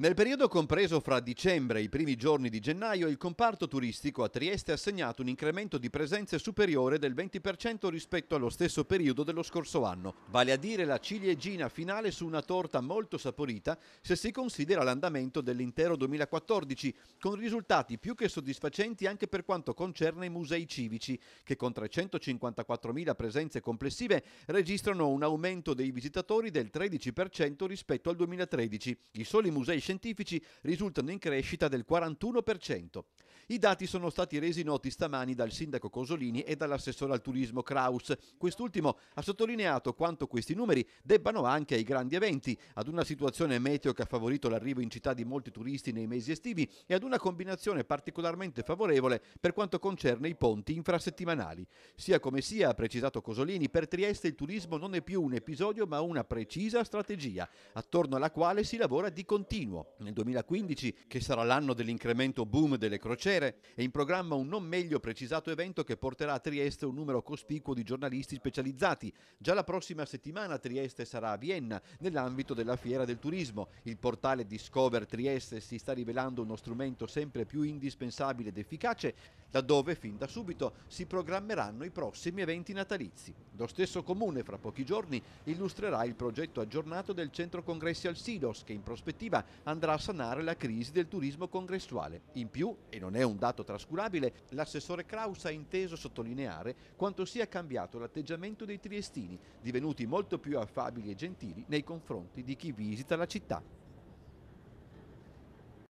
Nel periodo compreso fra dicembre e i primi giorni di gennaio, il comparto turistico a Trieste ha segnato un incremento di presenze superiore del 20% rispetto allo stesso periodo dello scorso anno, vale a dire la ciliegina finale su una torta molto saporita se si considera l'andamento dell'intero 2014, con risultati più che soddisfacenti anche per quanto concerne i musei civici, che con 354.000 presenze complessive registrano un aumento dei visitatori del 13% rispetto al 2013. I soli musei scientifici risultano in crescita del 41%. I dati sono stati resi noti stamani dal sindaco Cosolini e dall'assessore al turismo Kraus. Quest'ultimo ha sottolineato quanto questi numeri debbano anche ai grandi eventi, ad una situazione meteo che ha favorito l'arrivo in città di molti turisti nei mesi estivi e ad una combinazione particolarmente favorevole per quanto concerne i ponti infrasettimanali. Sia come sia, ha precisato Cosolini, per Trieste il turismo non è più un episodio ma una precisa strategia, attorno alla quale si lavora di continuo. Nel 2015, che sarà l'anno dell'incremento boom delle crociere, mestiere. È in programma un non meglio precisato evento che porterà a Trieste un numero cospicuo di giornalisti specializzati. Già la prossima settimana Trieste sarà a Vienna, nell'ambito della Fiera del Turismo. Il portale Discover Trieste si sta rivelando uno strumento sempre più indispensabile ed efficace, laddove fin da subito si programmeranno i prossimi eventi natalizi. Lo stesso comune fra pochi giorni illustrerà il progetto aggiornato del centro congressi al Silos che in prospettiva andrà a sanare la crisi del turismo congressuale. In più, e non è è un dato trascurabile, l'assessore Kraus ha inteso sottolineare quanto sia cambiato l'atteggiamento dei triestini, divenuti molto più affabili e gentili nei confronti di chi visita la città.